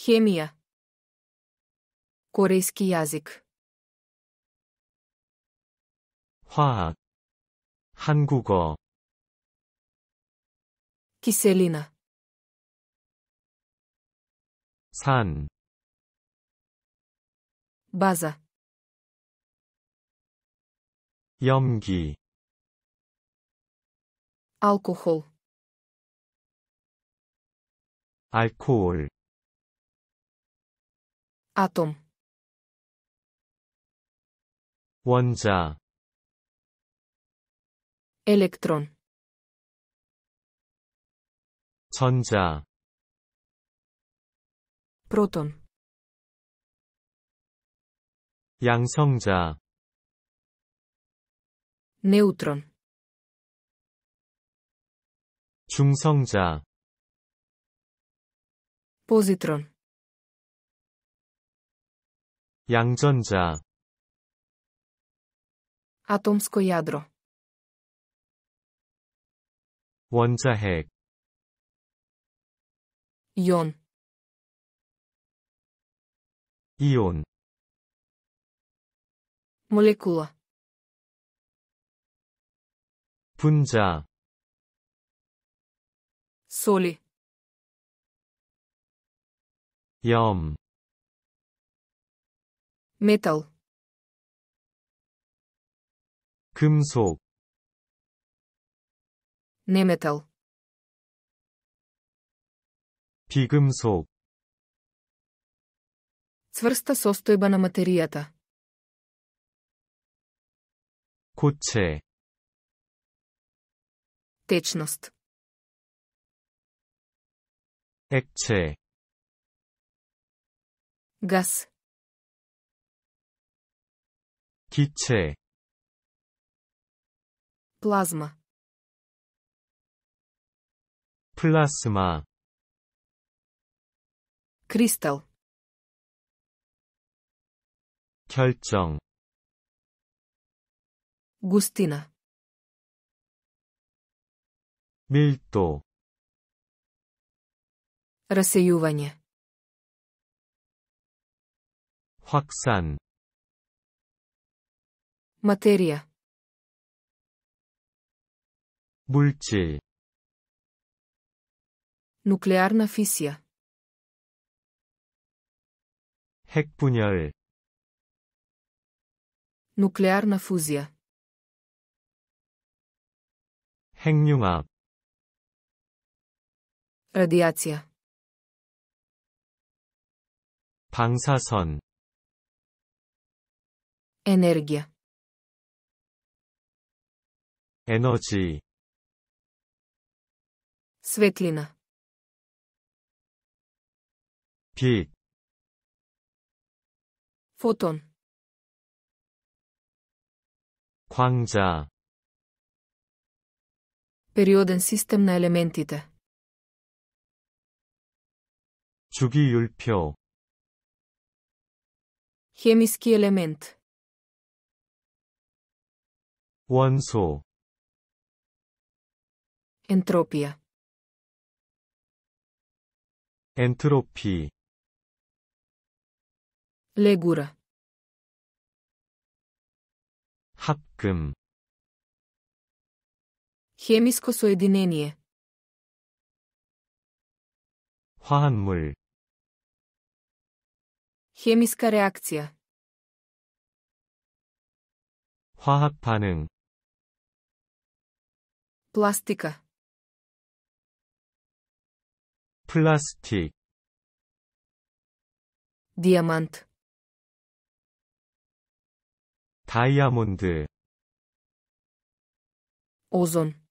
Хемија. Корейски јазик. 화학. 한국어. киселина. 산. база. 염기. алкохол. 알코올 атом 원자 электрон 전자 протон 양성자 네우트론 중성자 позитрон 양전자 Атомско ядро 원자핵 Йон 이온 Молекула 분자 Соли 염 metal 금속 nemetal 비금속 цврста состојба на материята. куче течност екче газ 기체 п л а з 플라스마 크리스탈 결정 구스티나 밀도 рассеивание 확산 Материя. 물질. Нуклеарна фисия. 핵분열. Нуклеарна фузия. 핵융합. Радиация. 방사선. Енергия. 에너지 светлина 빛 фотон 광자 периоден систем на елементите 주기율표 хемиски елемент 원소 Entropía. 엔트로피 Legura. 합금 Хемиско соединение. 화합물 Хемиска реакция. 화학 반응 Plástica. 플라스틱 디아만트 다이아몬드 오존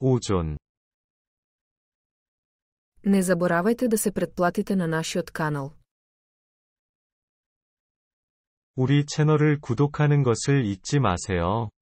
오존 Не заборавайте да се предплатите на нашият канал. 우리 채널을 구독하는 것을 잊지 마세요.